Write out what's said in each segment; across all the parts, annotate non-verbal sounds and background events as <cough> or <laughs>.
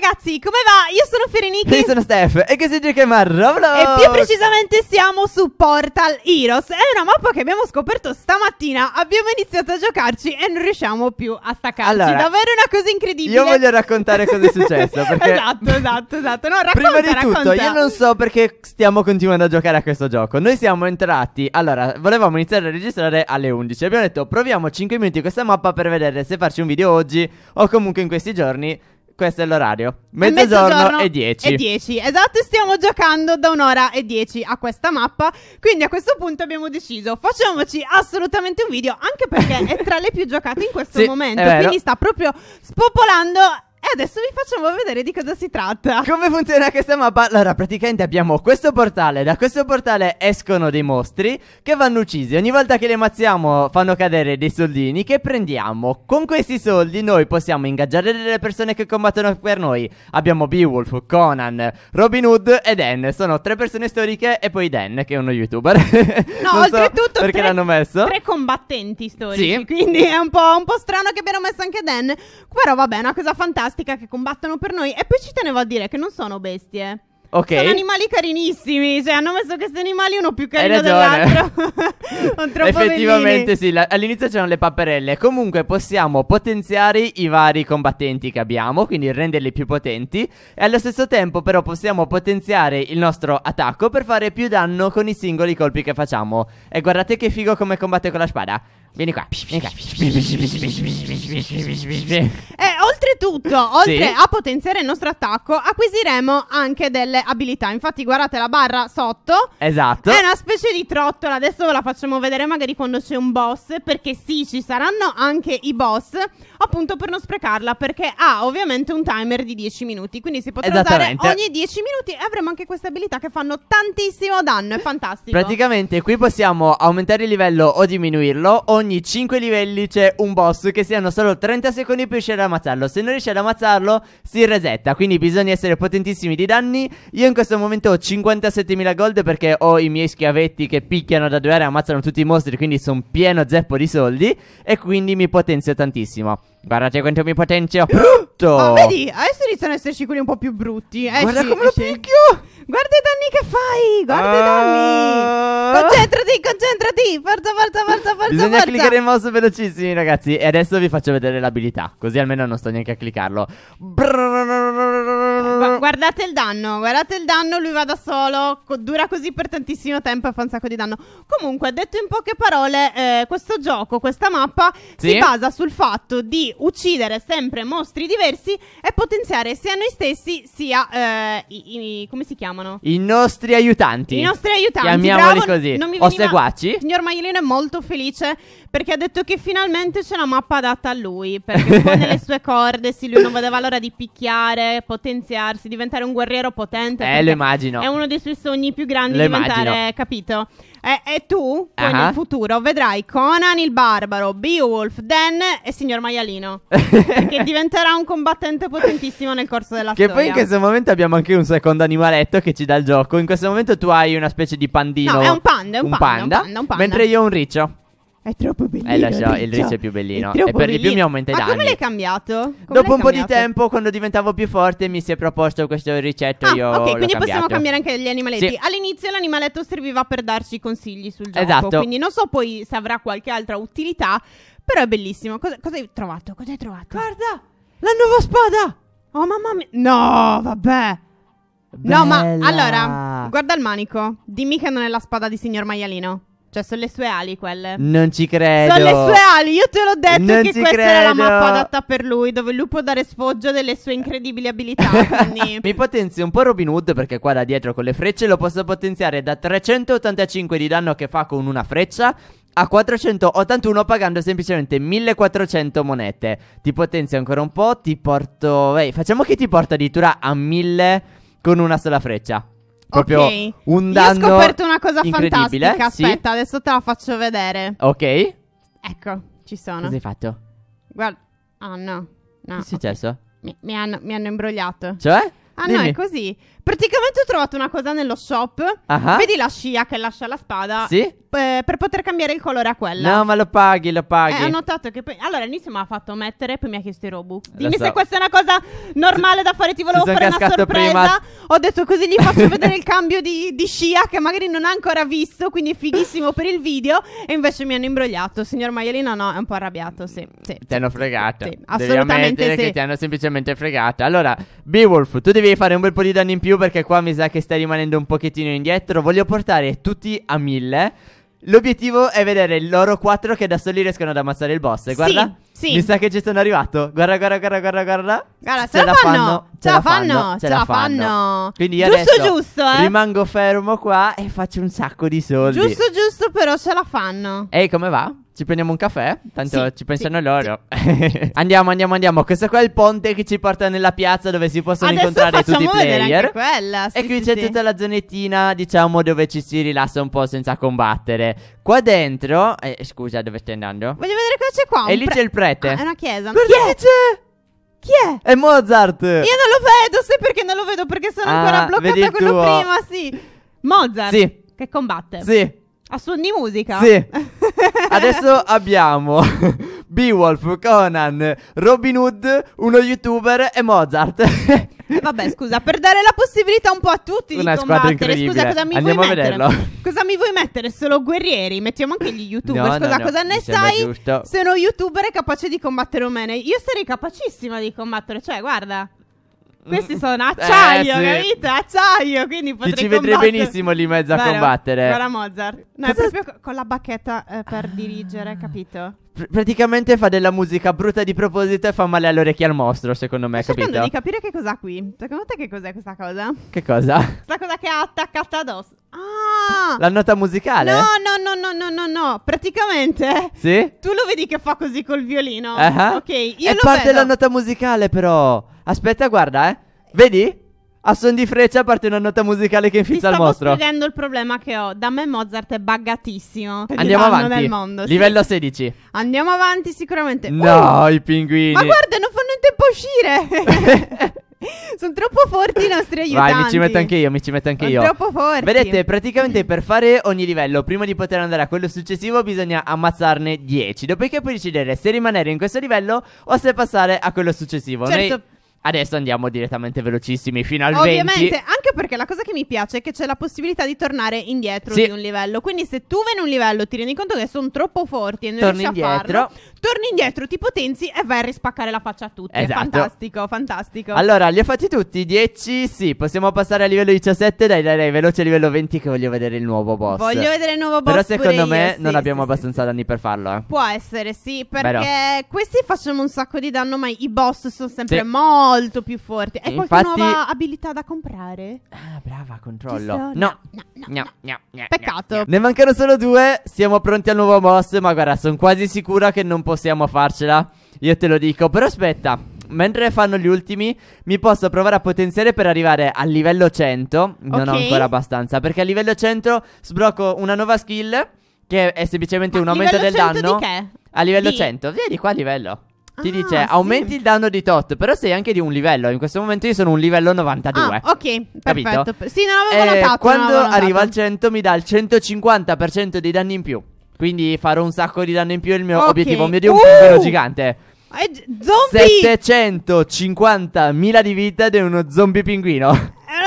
ragazzi, come va? Io sono Ferenica. Io sono Steph e che si gioca in Roblox E più precisamente siamo su Portal Heroes È una mappa che abbiamo scoperto stamattina Abbiamo iniziato a giocarci e non riusciamo più a staccarci allora, Davvero una cosa incredibile Io voglio raccontare cosa è successo <laughs> perché... Esatto, esatto, esatto no, racconta, Prima di tutto, racconta. io non so perché stiamo continuando a giocare a questo gioco Noi siamo entrati, allora, volevamo iniziare a registrare alle 11 Abbiamo detto proviamo 5 minuti questa mappa per vedere se farci un video oggi O comunque in questi giorni questo è l'orario. Mezzogiorno, mezzogiorno e 10. E 10, esatto, stiamo giocando da un'ora e 10 a questa mappa. Quindi a questo punto abbiamo deciso, facciamoci assolutamente un video, anche perché è tra le più giocate in questo sì, momento. Quindi sta proprio spopolando e adesso vi facciamo vedere di cosa si tratta. Come funziona questa mappa? Allora, praticamente abbiamo questo portale. Da questo portale escono dei mostri che vanno uccisi. Ogni volta che li ammazziamo fanno cadere dei soldini che prendiamo. Con questi soldi noi possiamo ingaggiare delle persone che combattono per noi. Abbiamo Beowulf, Conan, Robin Hood e Dan. Sono tre persone storiche e poi Dan, che è uno youtuber. <laughs> No, non oltretutto so perché tre, l'hanno messo? Tre combattenti storici. Sì. Quindi è un po', un po' strano che abbiano messo anche Dan. Però vabbè, è una cosa fantastica plastica che combattono per noi. E poi ci tenevo a dire che non sono bestie. Okay. Sono animali carinissimi, cioè hanno messo questi animali uno più carino dell'altro. <laughs> Effettivamente bellini. sì, la, all'inizio c'erano le papperelle. Comunque possiamo potenziare i vari combattenti che abbiamo, quindi renderli più potenti e allo stesso tempo però possiamo potenziare il nostro attacco per fare più danno con i singoli colpi che facciamo. E guardate che figo come combatte con la spada. Vieni qua, vieni qua. E oltretutto, oltre sì. a potenziare il nostro attacco, acquisiremo anche delle abilità. Infatti, guardate la barra sotto. Esatto. È una specie di trottola. Adesso ve la facciamo vedere magari quando c'è un boss. Perché sì, ci saranno anche i boss. Appunto per non sprecarla. Perché ha ovviamente un timer di 10 minuti. Quindi si potrà usare ogni 10 minuti. E avremo anche queste abilità che fanno tantissimo danno. È fantastico. Praticamente qui possiamo aumentare il livello o diminuirlo. O ogni 5 livelli c'è un boss che si hanno solo 30 secondi per riuscire ad ammazzarlo. Se non riesci ad ammazzarlo, si resetta. Quindi bisogna essere potentissimi di danni. Io in questo momento ho 57.000 gold perché ho i miei schiavetti che picchiano da due ore e ammazzano tutti i mostri. Quindi sono pieno zeppo di soldi. E quindi mi potenzio tantissimo. Guardate quanto mi potenzio. <gasps> Brutto! Oh, vedi, adesso iniziano ad esserci quelli un po' più brutti. Eh, Guarda sì, come lo sì. picchio! Guarda i danni che fai! Guarda i danni! Ah. Concentrati, concentrati! Forza, forza, forza, forza! Bisogna forza. cliccare il mouse velocissimi, ragazzi. E adesso vi faccio vedere l'abilità. Così almeno non sto neanche a cliccarlo. guardate il danno, guardate il danno, lui va da solo, dura così per tantissimo tempo e fa un sacco di danno. Comunque, detto in poche parole, eh, questo gioco, questa mappa sì? si basa sul fatto di uccidere sempre mostri diversi e potenziare sia noi stessi sia eh, i, i, come si chiama? chiamano? I nostri aiutanti. I nostri aiutanti. Chiamiamoli Bravo, così. Non mi o seguaci. Il signor Maialino è molto felice perché ha detto che finalmente c'è una mappa adatta a lui. Perché un po' nelle sue <laughs> corde, sì, lui non vedeva l'ora di picchiare, potenziarsi, diventare un guerriero potente. Eh, lo immagino. È uno dei suoi sogni più grandi lo diventare, immagino. capito? E, eh, e tu, poi uh-huh. nel futuro, vedrai Conan il Barbaro, Beowulf, Dan e Signor Maialino. <laughs> che diventerà un combattente potentissimo nel corso della che storia. Che poi in questo momento abbiamo anche un secondo animaletto che ci dà il gioco. In questo momento tu hai una specie di pandino. No, è un panda, è un, un panda, panda, un panda, un panda. Mentre io ho un riccio. È troppo bellino. Eh, la, so, il riso è più bellino. È e per bellino. di più mi aumenta i danni. Ma come l'hai cambiato? Come Dopo l'hai un cambiato? po' di tempo, quando diventavo più forte, mi si è proposto questo ricetto. Ah, io ok, quindi cambiato. possiamo cambiare anche gli animaletti. Sì. All'inizio l'animaletto serviva per darci consigli sul gioco. Esatto. Quindi non so poi se avrà qualche altra utilità. Però è bellissimo. Cosa, cosa hai trovato? Cosa hai trovato? Guarda, la nuova spada! Oh mamma mia. No, vabbè. Bella. No, ma allora, guarda il manico. Dimmi che non è la spada di signor Maialino. Cioè, sono le sue ali quelle. Non ci credo. Sono le sue ali. Io te l'ho detto non che questa credo. era la mappa adatta per lui, dove lui può dare sfoggio delle sue incredibili abilità. quindi... <laughs> Mi potenzio un po' Robin Hood perché qua da dietro con le frecce lo posso potenziare da 385 di danno che fa con una freccia a 481 pagando semplicemente 1400 monete. Ti potenzio ancora un po', ti porto... Ehi, facciamo che ti porta addirittura a 1000 con una sola freccia. Proprio okay. un danno. Io ho scoperto una cosa fantastica. Aspetta, sì. adesso te la faccio vedere. Ok. Ecco, ci sono. Cosa hai fatto? Guarda. Ah, oh, no. no. Che è successo? Okay. Mi, mi, hanno, mi hanno imbrogliato. Cioè? Ah Dimmi. no, è così. Praticamente ho trovato una cosa nello shop. Ah. Vedi la scia che lascia la spada? Sì. Eh, per poter cambiare il colore a quella. No, ma lo paghi, lo paghi. Eh, ho notato che poi. Allora, all'inizio mi ha fatto mettere, poi mi ha chiesto i Robux. Dimmi so. se questa è una cosa normale da fare. Ti volevo fare una sorpresa. Prima. Ho detto così gli faccio vedere il cambio di, di, scia che magari non ha ancora visto. Quindi è fighissimo per il video. E invece mi hanno imbrogliato. Signor Maiolino, no, è un po' arrabbiato. Sì. sì ti hanno fregato. Sì, Assolutamente. Devi sì. che ti hanno semplicemente fregata. Allora, Beowulf, tu devi fare un bel po' di danni in più più perché qua mi sa che stai rimanendo un pochettino indietro. Voglio portare tutti a mille. L'obiettivo è vedere loro quattro che da soli riescono ad ammazzare il boss. Guarda, sì, sì. mi sa che ci sono arrivato. Guarda, guarda, guarda, guarda, guarda. Guarda, ce, ce la fanno, fanno. Ce, ce la fanno, ce la fanno. Quindi io giusto, adesso giusto, eh? rimango fermo qua e faccio un sacco di soldi. Giusto, giusto, però ce la fanno. Ehi, come va? Ci prendiamo un caffè? Tanto sì, ci pensano sì, loro. Sì. <laughs> andiamo, andiamo, andiamo. Questo qua è il ponte che ci porta nella piazza dove si possono Adesso incontrare tutti i player. Quella, e qui c'è tutta la zonettina, diciamo, dove ci si rilassa un po' senza combattere. Qua dentro. Eh, scusa, dove stai andando? Voglio vedere cosa c'è qua. E lì pre- c'è il prete. Ah, è una chiesa. Guarda chi è? C'è? Chi è? È Mozart! Io non lo vedo, sai perché non lo vedo? Perché sono ah, ancora bloccata a quello tuo. prima, sì. Mozart! Sì. Che combatte. Sì. A di musica? Sì. <laughs> Adesso abbiamo <laughs> Beowulf, Conan, Robin Hood, uno youtuber e Mozart. Eh, vabbè, scusa, per dare la possibilità un po' a tutti Una di combattere. Scusa, cosa mi Andiamo vuoi mettere? Cosa mi vuoi mettere? Solo guerrieri? Mettiamo anche gli youtuber. No, scusa, no, no. cosa ne sai? Sono youtuber capace di combattere un mene. Io sarei capacissima di combattere, cioè, guarda. Questi mm. sono eh, acciaio, eh, sì. capito? Acciaio, quindi potrei Ti ci vedrei benissimo lì in mezzo Vero, a combattere. Guarda Mozart. No, Cosa è proprio con la bacchetta eh, per dirigere, capito? Pr- praticamente fa della musica brutta di proposito e fa male alle orecchie al mostro, secondo me, Sto capito? cercando di capire che cos'ha qui. Secondo te che cos'è questa cosa? Che cosa? Questa cosa che ha attaccata addosso. Ah! La nota musicale? No, no, no, no, no, no, no. Praticamente. Sì? Tu lo vedi che fa così col violino. Uh-huh. Ok, io È parte vedo. la nota musicale, però. Aspetta, guarda, eh. Vedi? A son di freccia parte una nota musicale che infilza il mostro. Sto spiegando il problema che ho. Da me Mozart è baggatissimo. Andiamo avanti. Nel mondo, Livello sì. 16. Andiamo avanti sicuramente. No, oh! i pinguini. Ma guarda, non fanno in tempo a uscire. <laughs> <laughs> <laughs> Sono troppo forti i nostri aiutanti. Vai, mi ci metto anche io, mi ci metto anche Sono io. troppo forti. Vedete, praticamente per fare ogni livello, prima di poter andare a quello successivo, bisogna ammazzarne 10. Dopodiché puoi decidere se rimanere in questo livello o se passare a quello successivo. Certo, Noi... Adesso andiamo direttamente velocissimi fino al Ovviamente, 20. anche perché la cosa che mi piace è che c'è la possibilità di tornare indietro sì. di un livello. Quindi se tu vai in un livello ti rendi conto che sono troppo forti e non torni riesci indietro. a farlo, torni indietro, ti potenzi e vai a rispaccare la faccia a tutti. Esatto. È fantastico, fantastico. Allora, li ho fatti tutti, 10, sì, possiamo passare a livello 17, dai, dai, dai, veloce a livello 20 che voglio vedere il nuovo boss. Voglio vedere il nuovo boss. Però secondo me io, non sì, abbiamo sì, abbastanza danni per farlo, eh. Può essere, sì, perché Però. questi facciamo un sacco di danno, ma i boss sono sempre morti molto più forte. È Infatti... qualche nuova abilità da comprare? Ah, brava, controllo. No. No, no, no, no, Peccato. No. Ne mancano solo due. Siamo pronti al nuovo boss. Ma guarda, sono quasi sicura che non possiamo farcela. Io te lo dico. Però aspetta. Mentre fanno gli ultimi, mi posso provare a potenziare per arrivare al livello 100. Non okay. ho ancora abbastanza. Perché a livello 100 sblocco una nuova skill. Che è semplicemente ma un aumento del danno. Di che? A livello di... 100. Vieni qua a livello. Ti ah, dice aumenti sì. il danno di tot, però sei anche di un livello. In questo momento io sono un livello 92. Ah, ok, perfetto. Capito? Sì, non avevo eh, notato. Quando avevo arriva al 100 mi dà il 150% di danni in più. Quindi farò un sacco di danni in più. È il mio okay. obiettivo. Il mio dio un pingolo uh! gigante. Eh, zombie 750.000 di vita di uno zombie pinguino. Eh,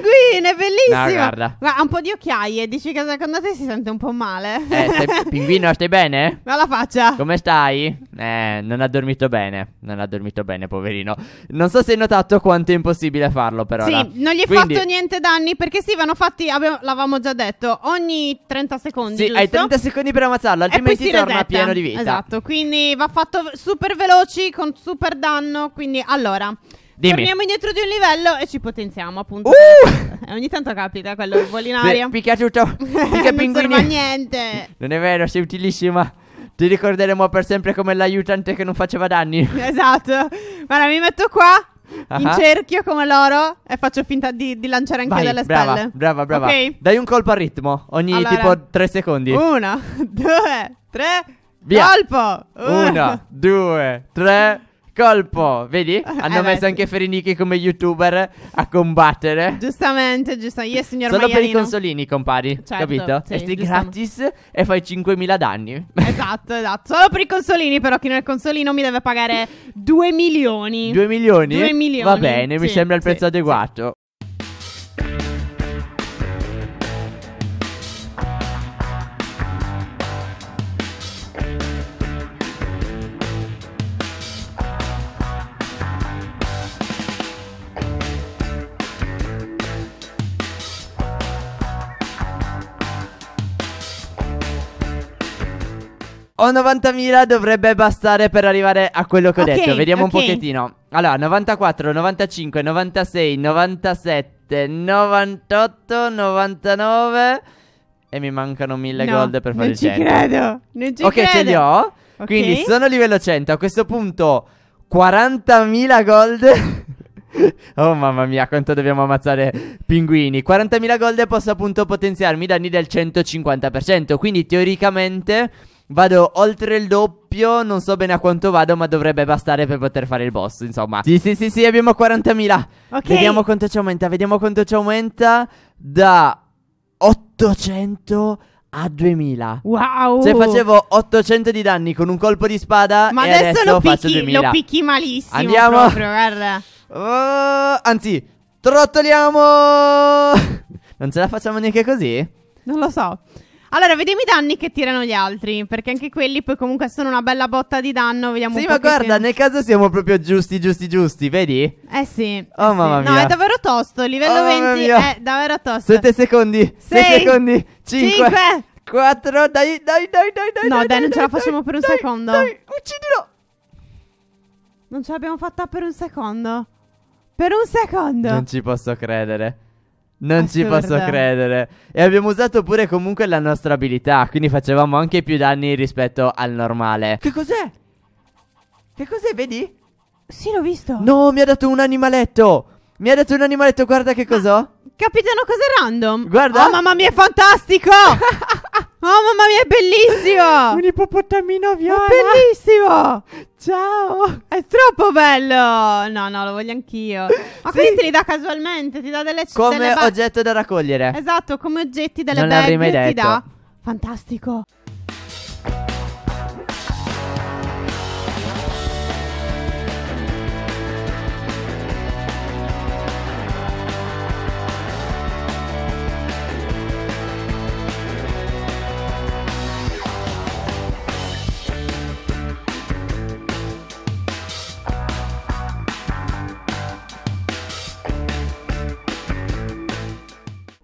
pinguino, bellissimo. No, guarda. Ma ha un po' di occhiaie. Dici che secondo te si sente un po' male. Eh, stai, <laughs> pinguino, stai bene? Ma la faccia. Come stai? Eh, non ha dormito bene. Non ha dormito bene, poverino. Non so se hai notato quanto è impossibile farlo, però. Sì, non gli hai Quindi... fatto niente danni perché sì, vanno fatti. Abbiamo, l'avevamo già detto. Ogni 30 secondi. Sì, giusto? hai 30 secondi per ammazzarlo, altrimenti torna resetta. pieno di vita. Esatto. Quindi va fatto super veloci con super danno. Quindi allora. Dimmi. Torniamo indietro di un livello e ci potenziamo, appunto. Uh! <laughs> Ogni tanto capita quello bollinario. Pikachu, <laughs> ciao. Pika non serve a niente. Non è vero, sei utilissima. Ti ricorderemo per sempre come l'aiutante che non faceva danni. <laughs> Esatto. Guarda, mi metto qua. Uh-huh. In cerchio come loro e faccio finta di, di lanciare anche Vai, delle brava, spalle. Brava, brava. Okay. Dai un colpo al ritmo. Ogni allora, tipo 3 secondi. Uno, due, tre. Via. Colpo. Uno, uno due, tre colpo. Vedi? <laughs> Eh, Hanno Eh, messo beh, anche Ferinichi come youtuber a combattere. Giustamente, giustamente. Yes, signor Solo per i consolini, compari. Certo, capito? sì, e stai gratis e fai 5.000 danni. Esatto, esatto. Solo per i consolini, però, chi non è consolino mi deve pagare 2 milioni. 2 milioni? 2 milioni, Va bene, mi sembra il prezzo sì, adeguato. Ho 90.000, dovrebbe bastare per arrivare a quello che ho okay, detto. Vediamo okay. un pochettino. Allora, 94, 95, 96, 97, 98, 99 e mi mancano 1000 no, gold per fare il 100. Non ci credo. Non ci ok, credo. ce li ho. Okay. Quindi sono a livello 100. A questo punto 40.000 gold. <laughs> oh mamma mia, quanto dobbiamo ammazzare pinguini. 40.000 gold e posso appunto potenziarmi i danni del 150%. Quindi teoricamente Vado oltre il doppio, non so bene a quanto vado, ma dovrebbe bastare per poter fare il boss, insomma. Sì, sì, sì, sì, abbiamo 40.000. Ok. Vediamo quanto ci aumenta, vediamo quanto ci aumenta da 800 a 2000. Wow! Se facevo 800 di danni con un colpo di spada ma adesso, adesso lo faccio picchi, 2000. lo picchi malissimo Andiamo. proprio, guarda. Uh, anzi, trottoliamo! <laughs> non ce la facciamo neanche così? Non lo so. Allora, vediamo i danni che tirano gli altri, perché anche quelli poi comunque sono una bella botta di danno, vediamo Sì, ma guarda, che... nel caso siamo proprio giusti, giusti, giusti, vedi? Eh sì. Eh oh eh mamma mia. No, è davvero tosto, livello oh, 20 è davvero tosto. 7 secondi, 6 secondi, 5, 5 4, dai, dai, dai, dai, dai. No, dai, dai non ce la facciamo per un secondo. Dai, uccidilo. Non ce l'abbiamo fatta per un secondo. Per un secondo. Non ci posso credere. Non ci posso credere. E abbiamo usato pure comunque la nostra abilità, quindi facevamo anche più danni rispetto al normale. Che cos'è? Che cos'è, vedi? Sì, l'ho visto. No, mi ha dato un animaletto. Mi ha dato un animaletto, guarda che cos'ho. Capitano, cos'è random? Guarda. Oh, mamma mia, è fantastico! <laughs> Oh mamma mia, è bellissimo! <laughs> Un ippopotamino viola! È bellissimo! Ciao! È troppo bello! No, no, lo voglio anch'io. Ma sì. quindi te li dà casualmente, ti dà delle Come delle ba- oggetto da raccogliere. Esatto, come oggetti delle non bag ti dà. Fantastico.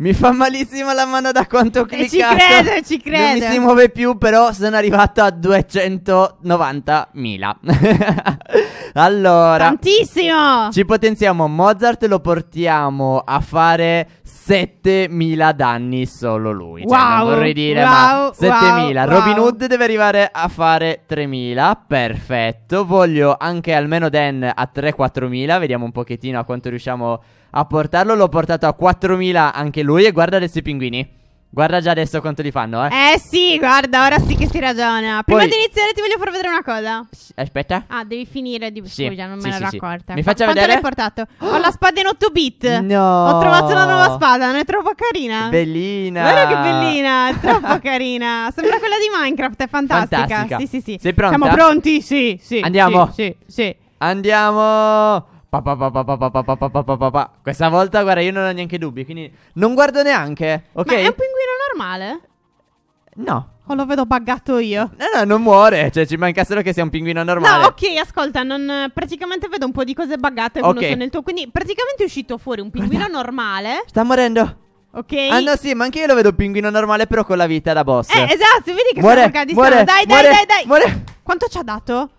Mi fa malissimo la mano da quanto ho eh, cliccato. ci credo, ci credo. Non mi si muove più, però sono arrivato a 290.000. <laughs> allora. Tantissimo! Ci potenziamo Mozart e lo portiamo a fare 7.000 danni solo lui. Cioè, wow, cioè, vorrei dire, wow, ma 7.000. Wow, Robin Hood deve arrivare a fare 3.000. Perfetto. Voglio anche almeno Dan a 3-4.000. Vediamo un pochettino a quanto riusciamo a a portarlo. L'ho portato a 4000 anche lui. E guarda adesso i pinguini. Guarda già adesso quanto li fanno, eh. Eh sì, guarda, ora sì che si ragiona. Prima Poi... di iniziare ti voglio far vedere una cosa. Aspetta. Ah, devi finire di sì. scusa, non sì, me l'ero sì, accorta. Mi faccia Qu- vedere. Quanto l'hai portato? Ho la spada in 8 bit. No. Ho trovato la nuova spada, non è troppo carina? Bellina. Guarda che bellina, è troppo carina. Sembra quella di Minecraft, è fantastica. fantastica. Sì, sì, sì. Sei pronta? Siamo pronti? Sì, sì. Andiamo. Sì, sì. sì. Andiamo. Pa, pa, pa, Questa volta, guarda, io non ho neanche dubbi, quindi non guardo neanche. Ok. Ma è un pinguino normale? No. O lo vedo buggato io? No, no, non muore. Cioè, ci manca solo che sia un pinguino normale. No, ok, ascolta, non, praticamente vedo un po' di cose buggate e uno sono tuo. Quindi, praticamente è uscito fuori un pinguino guarda. normale. Sta morendo. Ok. Ah no, sì, ma anche io lo vedo pinguino normale, però con la vita da boss. Eh, esatto, vedi che muore, sono muore, dai, dai, dai, dai. Muore. Quanto ci ha dato?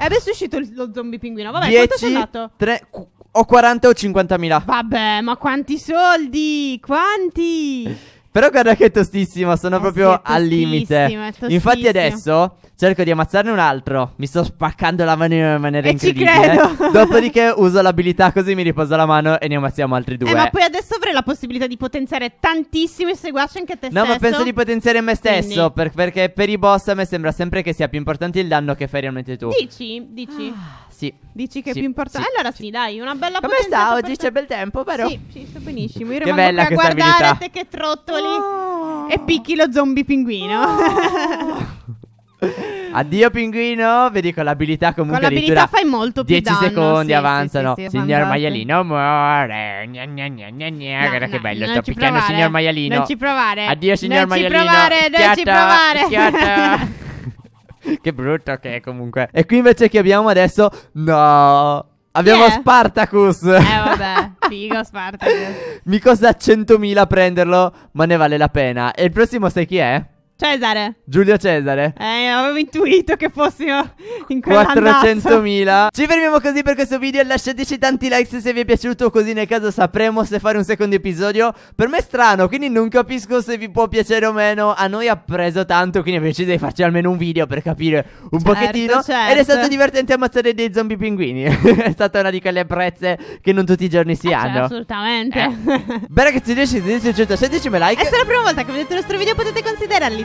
E adesso è uscito lo zombie pinguino. Vabbè, 10, quanto sei andato? 3, o 40 o 50 mila. Vabbè, ma quanti soldi? Quanti? <laughs> Però guarda che è tostissimo, sono eh proprio sì, tostissimo, al limite. Infatti adesso cerco di ammazzarne un altro. Mi sto spaccando la mano in una maniera e incredibile. <laughs> Dopodiché uso l'abilità così mi riposo la mano e ne ammazziamo altri due. Eh, ma poi adesso avrei la possibilità di potenziare tantissimi seguaci anche te no, stesso. No, ma penso di potenziare me stesso per, perché per i boss a me sembra sempre che sia più importante il danno che fai realmente tu. Dici? Dici? Ah, sì. Dici che sì, è più importante. Sì, allora sì, sì, dai, una bella Come sta oggi? C'è bel tempo, vero? Sì, sì, sto benissimo. Io che rimango bella a guardare te che trotto no. Ah. e picchi lo zombie pinguino. Ah. <laughs> Addio pinguino, vedi con l'abilità comunque Con l'abilità fai molto più 10 danno, secondi sì, avanzano. Sì, sì, signor maialino muore. Gna, gna, gna, Guarda che bello, sto picchiando provare. signor maialino. Non ci provare. Addio signor non maialino. Non ci provare, non ci provare. Schiatta. <laughs> che brutto che è comunque. E qui invece che abbiamo adesso No. Abbiamo yeah. Spartacus. Eh vabbè, <laughs> figo Spartacus. Mi costa 100.000 prenderlo, ma ne vale la pena. E il prossimo sai chi è? Cesare. Giulio Cesare. Eh, avevo intuito che fossimo in quella 400.000. Ci fermiamo così per questo video. Lasciateci tanti like se vi è piaciuto, così nel caso sapremo se fare un secondo episodio. Per me è strano, quindi non capisco se vi può piacere o meno. A noi ha preso tanto, quindi abbiamo deciso di farci almeno un video per capire un certo, pochettino. Certo. Ed è stato certo. divertente ammazzare dei zombie pinguini. <laughs> è stata una di quelle prezze che non tutti i giorni si eh, cioè, hanno. Cioè, assolutamente. Eh. Beh ragazzi, 10, 10, 116 me like. E se è la prima volta che vedete il nostro video potete considerarli